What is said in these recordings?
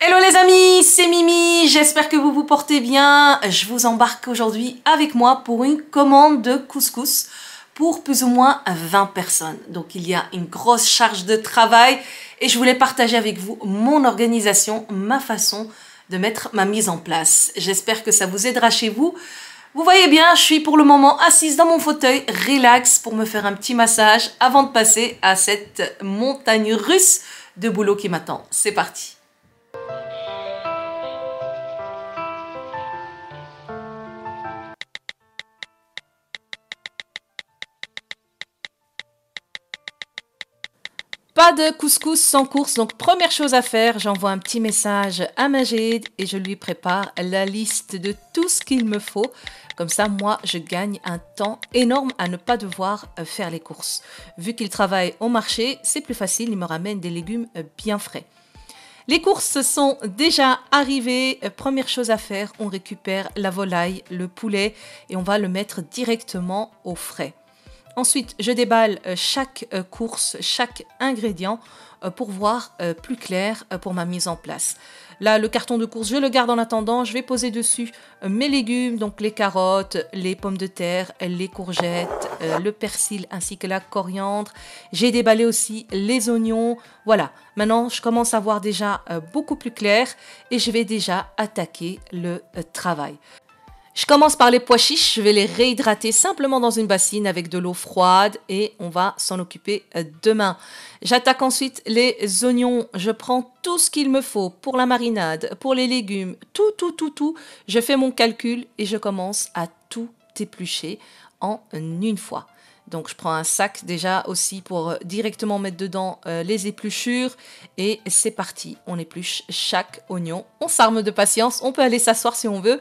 Hello les amis, c'est Mimi, j'espère que vous vous portez bien. Je vous embarque aujourd'hui avec moi pour une commande de couscous pour plus ou moins 20 personnes. Donc il y a une grosse charge de travail et je voulais partager avec vous mon organisation, ma façon de mettre ma mise en place. J'espère que ça vous aidera chez vous. Vous voyez bien, je suis pour le moment assise dans mon fauteuil, relax, pour me faire un petit massage avant de passer à cette montagne russe de boulot qui m'attend. C'est parti Pas de couscous sans course, donc première chose à faire, j'envoie un petit message à Magid et je lui prépare la liste de tout ce qu'il me faut. Comme ça, moi, je gagne un temps énorme à ne pas devoir euh, faire les courses. Vu qu'il travaille au marché, c'est plus facile, il me ramène des légumes euh, bien frais. Les courses sont déjà arrivées. Euh, première chose à faire, on récupère la volaille, le poulet et on va le mettre directement au frais. Ensuite, je déballe euh, chaque euh, course, chaque ingrédient euh, pour voir plus clair pour ma mise en place. Là, le carton de course, je le garde en attendant. Je vais poser dessus mes légumes, donc les carottes, les pommes de terre, les courgettes, le persil ainsi que la coriandre. J'ai déballé aussi les oignons. Voilà, maintenant je commence à voir déjà beaucoup plus clair et je vais déjà attaquer le travail. Je commence par les pois chiches, je vais les réhydrater simplement dans une bassine avec de l'eau froide et on va s'en occuper euh, demain. J'attaque ensuite les oignons, je prends tout ce qu'il me faut pour la marinade, pour les légumes, tout, tout, tout, tout. Je fais mon calcul et je commence à tout éplucher en une fois. Donc je prends un sac déjà aussi pour euh, directement mettre dedans euh, les épluchures et c'est parti, on épluche chaque oignon. On s'arme de patience, on peut aller s'asseoir si on veut.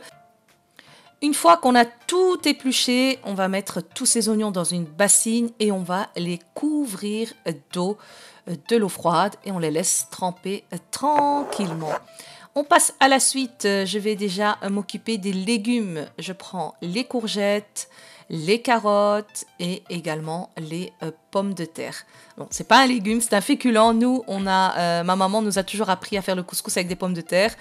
Une fois qu'on a tout épluché, on va mettre tous ces oignons dans une bassine et on va les couvrir d'eau, de l'eau froide et on les laisse tremper tranquillement. On passe à la suite. Je vais déjà m'occuper des légumes. Je prends les courgettes, les carottes et également les euh, pommes de terre. Bon, c'est pas un légume, c'est un féculent. Nous, on a, euh, ma maman nous a toujours appris à faire le couscous avec des pommes de terre.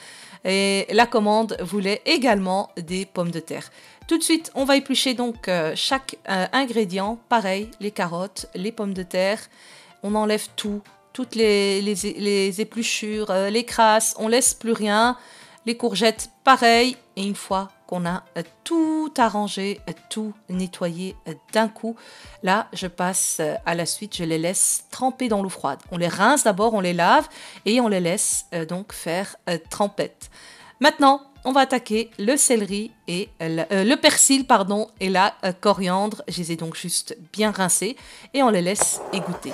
Et la commande voulait également des pommes de terre. Tout de suite, on va éplucher donc euh, chaque euh, ingrédient. Pareil, les carottes, les pommes de terre. On enlève tout, toutes les, les épluchures, euh, les crasses, on laisse plus rien. Les courgettes, pareil. Et une fois on a euh, tout arrangé, euh, tout nettoyé euh, d'un coup. Là, je passe à la suite, je les laisse tremper dans l'eau froide. On les rince d'abord, on les lave et on les laisse donc faire trempette. Maintenant, on va attaquer le céleri et le, persil pardon et la coriandre. Je les ai donc juste bien rincés et on les laisse égoutter.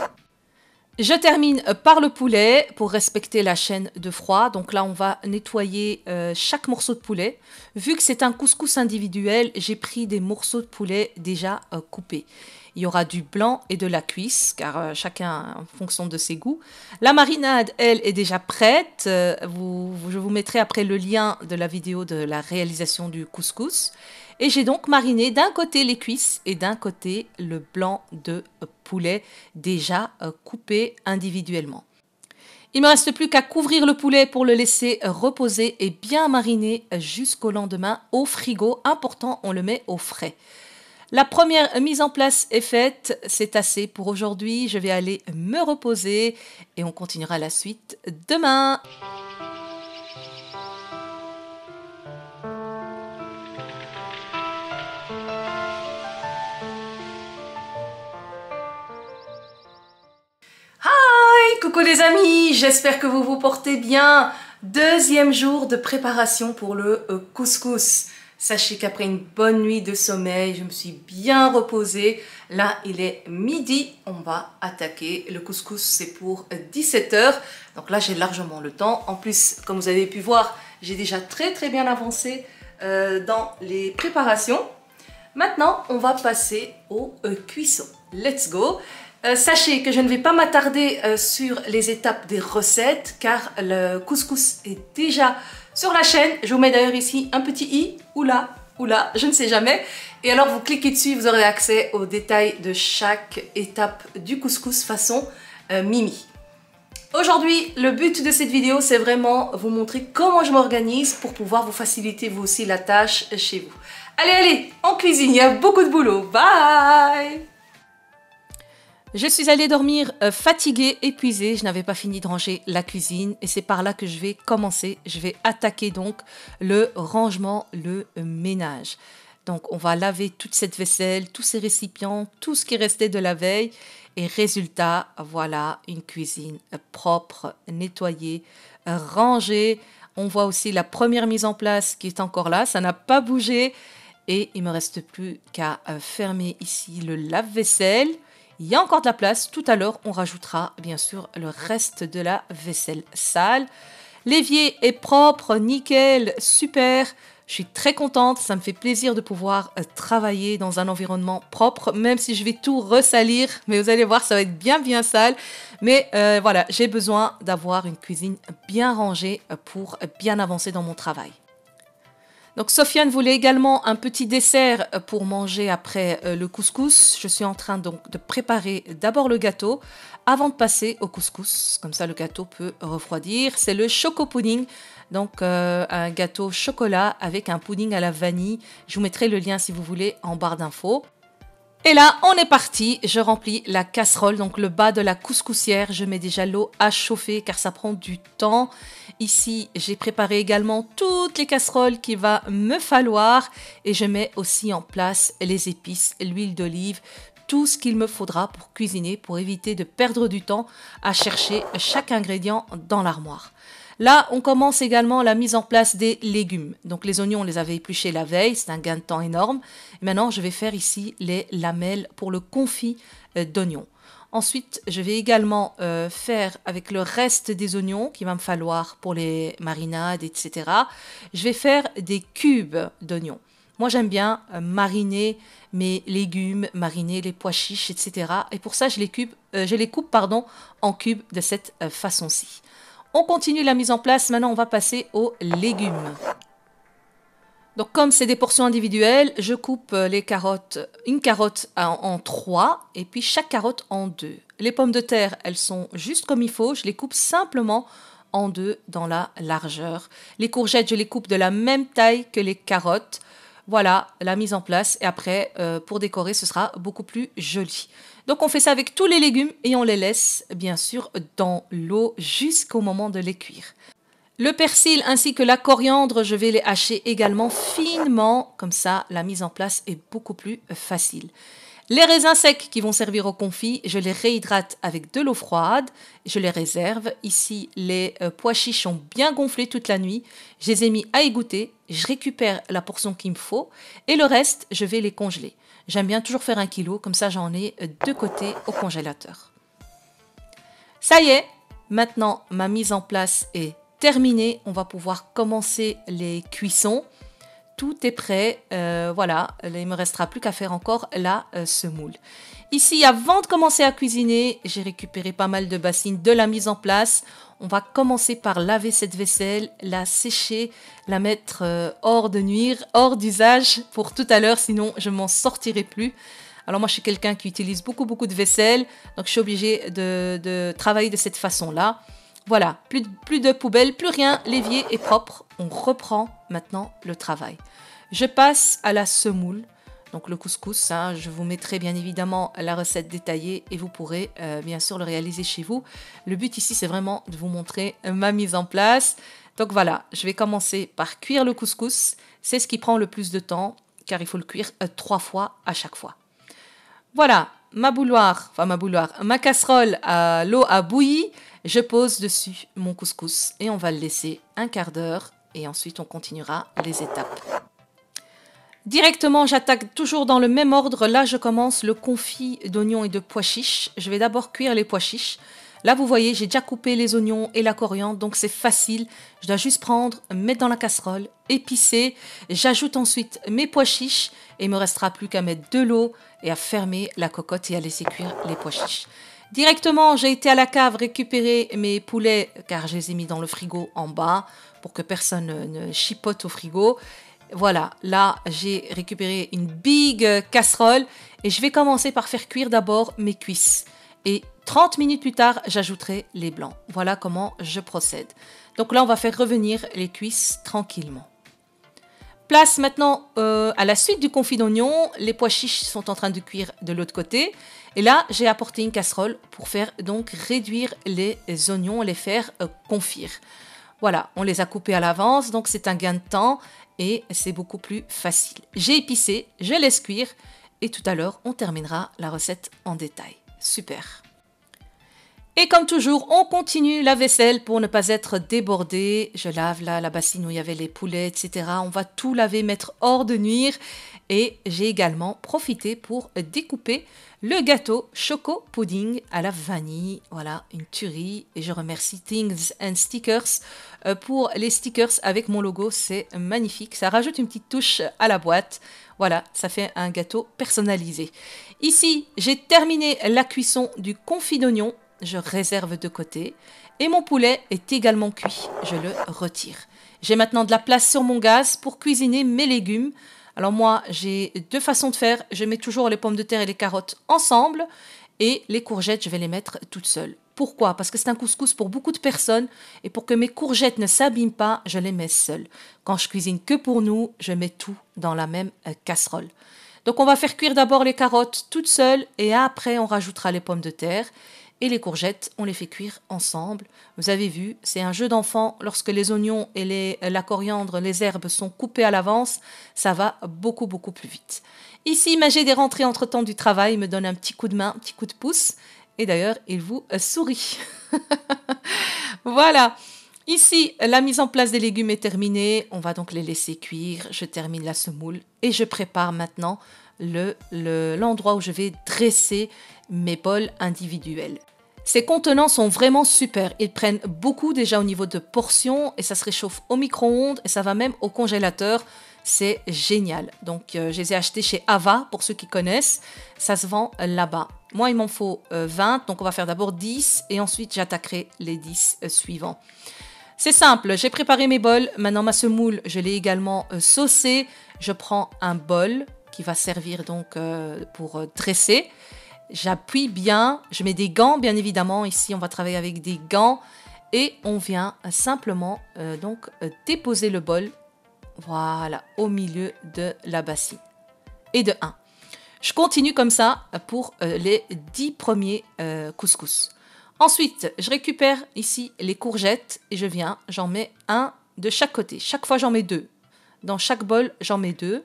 Je termine euh, par le poulet pour respecter la chaîne de froid. Donc là, on va nettoyer euh, chaque morceau de poulet. Vu que c'est un couscous individuel, j'ai pris des morceaux de poulet déjà euh, coupés. Il y aura du blanc et de la cuisse, car chacun en fonction de ses goûts. La marinade, elle, est déjà prête. je vous mettrai après le lien de la vidéo de la réalisation du couscous. Et j'ai donc mariné d'un côté les cuisses et d'un côté le blanc de poulet déjà euh, coupé individuellement. Il ne me reste plus qu'à couvrir le poulet pour le laisser reposer et bien mariner jusqu'au lendemain au frigo. Important, on le met au frais. La première mise en place est faite, c'est assez pour aujourd'hui. Je vais aller me reposer et on continuera la suite demain. amis, j'espère que vous vous portez bien. Deuxième jour de préparation pour le euh, couscous. Sachez qu'après une bonne nuit de sommeil, je me suis bien reposée. Là, il est midi, on va attaquer. Le couscous, c'est pour 17h. Euh, Donc là, j'ai largement le temps. En plus, comme vous avez pu voir, j'ai déjà très très bien avancé euh, dans les préparations. Maintenant, on va passer au cuisson. Let's go euh, sachez que je ne vais pas m'attarder euh, sur les étapes des recettes car le couscous est déjà sur la chaîne. Je vous mets d'ailleurs ici un petit i ou là ou là, je ne sais jamais. Et alors vous cliquez dessus, vous aurez accès aux détails de chaque étape du couscous façon euh, Mimi. Aujourd'hui, le but de cette vidéo, c'est vraiment vous montrer comment je m'organise pour pouvoir vous faciliter vous aussi la tâche chez vous. Allez, allez, en cuisine, il y a beaucoup de boulot. Bye je suis allée dormir euh, fatiguée, épuisée, je n'avais pas fini de ranger la cuisine et c'est par là que je vais commencer. Je vais attaquer donc le rangement, le ménage. Donc on va laver toute cette vaisselle, tous ces récipients, tout ce qui restait de la veille et résultat, voilà une cuisine propre, nettoyée, rangée. On voit aussi la première mise en place qui est encore là, ça n'a pas bougé et il me reste plus qu'à euh, fermer ici le lave-vaisselle il y a encore de la place. Tout à l'heure, on rajoutera bien sûr le reste de la vaisselle sale. L'évier est propre, nickel, super. Je suis très contente, ça me fait plaisir de pouvoir euh, travailler dans un environnement propre, même si je vais tout ressalir, mais vous allez voir, ça va être bien bien sale. Mais euh, voilà, j'ai besoin d'avoir une cuisine bien rangée euh, pour bien avancer dans mon travail. Donc Sofiane voulait également un petit dessert euh, pour manger après euh, le couscous. Je suis en train donc de préparer d'abord le gâteau avant de passer au couscous. Comme ça le gâteau peut refroidir. C'est le choco pudding. Donc euh, un gâteau chocolat avec un pudding à la vanille. Je vous mettrai le lien si vous voulez en barre d'infos. Et là, on est parti. Je remplis la casserole, donc le bas de la couscoussière. Je mets déjà l'eau à chauffer car ça prend du temps. Ici, j'ai préparé également toutes les casseroles qu'il va me falloir. Et je mets aussi en place les épices, l'huile d'olive, tout ce qu'il me faudra pour cuisiner, pour éviter de perdre du temps à chercher chaque ingrédient dans l'armoire. Là, on commence également la mise en place des légumes. Donc les oignons, on les avait épluchés la veille, c'est un gain de temps énorme. maintenant, je vais faire ici les lamelles pour le confit euh, d'oignons. Ensuite, je vais également euh, faire avec le reste des oignons qu'il va me falloir pour les marinades, etc. Je vais faire des cubes d'oignons. Moi, j'aime bien euh, mariner mes légumes, mariner les pois chiches, etc. Et pour ça, je les, je les coupe pardon, en cubes de cette façon-ci. On continue la mise en place. Maintenant, on va passer aux légumes. Donc, comme c'est des portions individuelles, je coupe euh, les carottes, une carotte en, en trois et puis chaque carotte en deux. Les pommes de terre, elles sont juste comme il faut. Je les coupe simplement en deux dans la largeur. Les courgettes, je les coupe de la même taille que les carottes. Voilà la mise en place. Et après, euh, pour décorer, ce sera beaucoup plus joli. Donc on fait ça avec tous les légumes et on les laisse bien sûr dans l'eau jusqu'au moment de les cuire. Le persil ainsi que la coriandre, je vais les hacher également finement, comme ça la mise en place est beaucoup plus facile. Les raisins secs qui vont servir au confit, je les réhydrate avec de l'eau froide, je les réserve. Ici, les euh, pois chiches ont bien gonflé toute la nuit, je les ai mis à égoutter, je récupère la portion qu'il me faut et le reste, je vais les congeler. J'aime bien toujours faire un kilo, comme ça j'en ai euh, deux côté au congélateur. Ça y est, maintenant ma mise en place est terminée, on va pouvoir commencer les cuissons tout est prêt. Euh, voilà, il me restera plus qu'à faire encore la euh, ce semoule. Ici, avant de commencer à cuisiner, j'ai récupéré pas mal de bassines de la mise en place. On va commencer par laver cette vaisselle, la sécher, la mettre euh, hors de nuire, hors d'usage pour tout à l'heure, sinon je m'en sortirai plus. Alors moi, je suis quelqu'un qui utilise beaucoup, beaucoup de vaisselle, donc je suis obligée de, travailler de cette façon-là. Voilà, plus de, plus de poubelle, plus rien, l'évier est propre. On reprend maintenant le travail. Je passe à la semoule, donc le couscous. Hein. je vous mettrai bien évidemment la recette détaillée et vous pourrez euh, bien sûr le réaliser chez vous. Le but ici, c'est vraiment de vous montrer ma mise en place. Donc voilà, je vais commencer par cuire le couscous. C'est ce qui prend le plus de temps car il faut le cuire euh, trois fois à chaque fois. Voilà, ma bouloir enfin ma bouloir ma casserole à l'eau à bouilli. je pose dessus mon couscous et on va le laisser un quart d'heure et ensuite on continuera les étapes. Directement, j'attaque toujours dans le même ordre. Là, je commence le confit d'oignons et de pois chiches. Je vais d'abord cuire les pois chiches. Là, vous voyez, j'ai déjà coupé les oignons et la coriandre, donc c'est facile. Je dois juste prendre, mettre dans la casserole, épicer. J'ajoute ensuite mes pois chiches et il me restera plus qu'à mettre de l'eau et à fermer la cocotte et à laisser cuire les pois chiches. Directement, j'ai été à la cave récupérer mes poulets car je les ai mis dans le frigo en bas pour que personne ne chipote au frigo. Voilà, là j'ai récupéré une big casserole et je vais commencer par faire cuire d'abord mes cuisses. Et 30 minutes plus tard, j'ajouterai les blancs. Voilà comment je procède. Donc là, on va faire revenir les cuisses tranquillement. Place maintenant euh, à la suite du confit d'oignons. Les pois chiches sont en train de cuire de l'autre côté. Et là, j'ai apporté une casserole pour faire donc réduire les oignons, les faire euh, confire. Voilà, on les a coupés à l'avance, donc c'est un gain de temps et c'est beaucoup plus facile. J'ai épicé, je laisse cuire et tout à l'heure, on terminera la recette en détail. Super et comme toujours, on continue la vaisselle pour ne pas être débordé. Je lave là la bassine où il y avait les poulets, etc. On va tout laver, mettre hors de nuire. Et j'ai également profité pour découper le gâteau Choco Pudding à la vanille. Voilà, une tuerie. Et je remercie Things and Stickers euh, pour les stickers avec mon logo. C'est magnifique. Ça rajoute une petite touche à la boîte. Voilà, ça fait un gâteau personnalisé. Ici, j'ai terminé la cuisson du confit d'oignon je réserve de côté. Et mon poulet est également cuit, je le retire. J'ai maintenant de la place sur mon gaz pour cuisiner mes légumes. Alors moi, j'ai deux façons de faire. Je mets toujours les pommes de terre et les carottes ensemble et les courgettes, je vais les mettre toutes seules. Pourquoi Parce que c'est un couscous pour beaucoup de personnes et pour que mes courgettes ne s'abîment pas, je les mets seules. Quand je cuisine que pour nous, je mets tout dans la même euh, casserole. Donc on va faire cuire d'abord les carottes toutes seules et après on rajoutera les pommes de terre et les courgettes, on les fait cuire ensemble. Vous avez vu, c'est un jeu d'enfant. Lorsque les oignons et euh, la coriandre, les herbes sont coupées à l'avance, ça va beaucoup beaucoup plus vite. Ici, Magé des rentrées entre-temps du travail me donne un petit coup de main, un petit coup de pouce. Et d'ailleurs, il vous euh, sourit. voilà. Ici, la mise en place des légumes est terminée. On va donc les laisser cuire. Je termine la semoule et je prépare maintenant l'endroit le, où je vais dresser mes bols individuels. Ces contenants sont vraiment super. Ils prennent beaucoup déjà au niveau de portions et ça se réchauffe au micro-ondes et ça va même au congélateur. C'est génial. Donc, euh, je les ai achetés chez Ava pour ceux qui connaissent. Ça se vend là-bas. Moi, il m'en faut 20. Euh, donc, on va faire d'abord 10 et ensuite j'attaquerai les 10 euh, suivants. C'est simple. J'ai préparé mes bols. Maintenant, ma semoule, je l'ai également saucée. Je prends un bol qui va servir donc pour tresser. J'appuie bien, je mets des gants, bien évidemment. Ici, on va travailler avec des gants. Et on vient euh, simplement euh, donc euh, déposer le bol, voilà, au milieu de la bassine. Et de 1. Je continue comme ça pour les 10 premiers couscous. Ensuite, je récupère ici les courgettes et je viens, j'en mets un de chaque côté. Chaque fois, j'en mets deux. Dans chaque bol, j'en mets deux.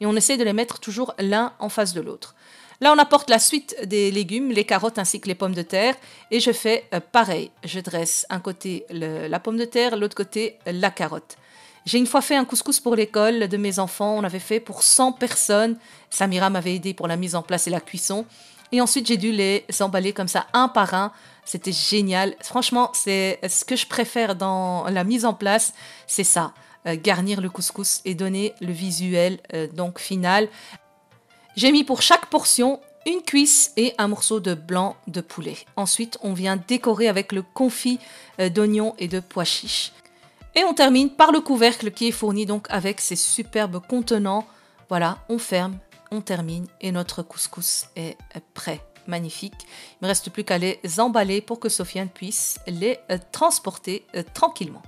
Et on essaie de les mettre toujours l'un en face de l'autre. Là, on apporte la suite des légumes, les carottes ainsi que les pommes de terre. Et je fais euh, pareil. Je dresse un côté la pomme de terre, l'autre côté la carotte. J'ai une fois fait un couscous pour l'école de mes enfants. On avait fait pour 100 personnes. Samira m'avait aidé pour la mise en place et la cuisson. Et ensuite, j'ai dû les emballer comme ça, un par un. C'était génial. Franchement, c'est ce que je préfère dans la mise en place, c'est ça. Euh, garnir le couscous et donner le visuel euh, donc final. J'ai mis pour chaque portion une cuisse et un morceau de blanc de poulet. Ensuite, on vient décorer avec le confit euh, d'oignons et de pois chiches. Et on termine par le couvercle qui est fourni donc avec ces superbes contenants. Voilà, on ferme, on termine et notre couscous est prêt. Magnifique. Il ne reste plus qu'à les emballer pour que Sofiane puisse les euh, transporter euh, tranquillement.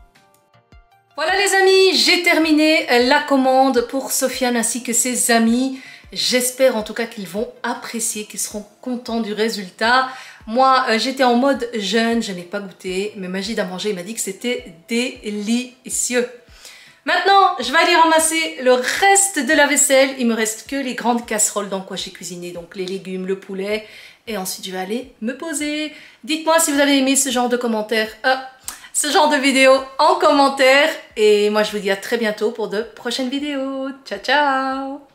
Voilà les amis, j'ai terminé la commande pour Sofiane ainsi que ses amis. J'espère en tout cas qu'ils vont apprécier, qu'ils seront contents du résultat. Moi, euh, j'étais en mode jeune, je n'ai pas goûté, mais Magie à manger m'a dit que c'était délicieux. Maintenant, je vais aller ramasser le reste de la vaisselle. Il me reste que les grandes casseroles dans quoi j'ai cuisiné, donc les légumes, le poulet. Et ensuite, je vais aller me poser. Dites-moi si vous avez aimé ce genre de commentaires, euh, ce genre de vidéo en commentaire. Et moi, je vous dis à très bientôt pour de prochaines vidéos. Ciao, ciao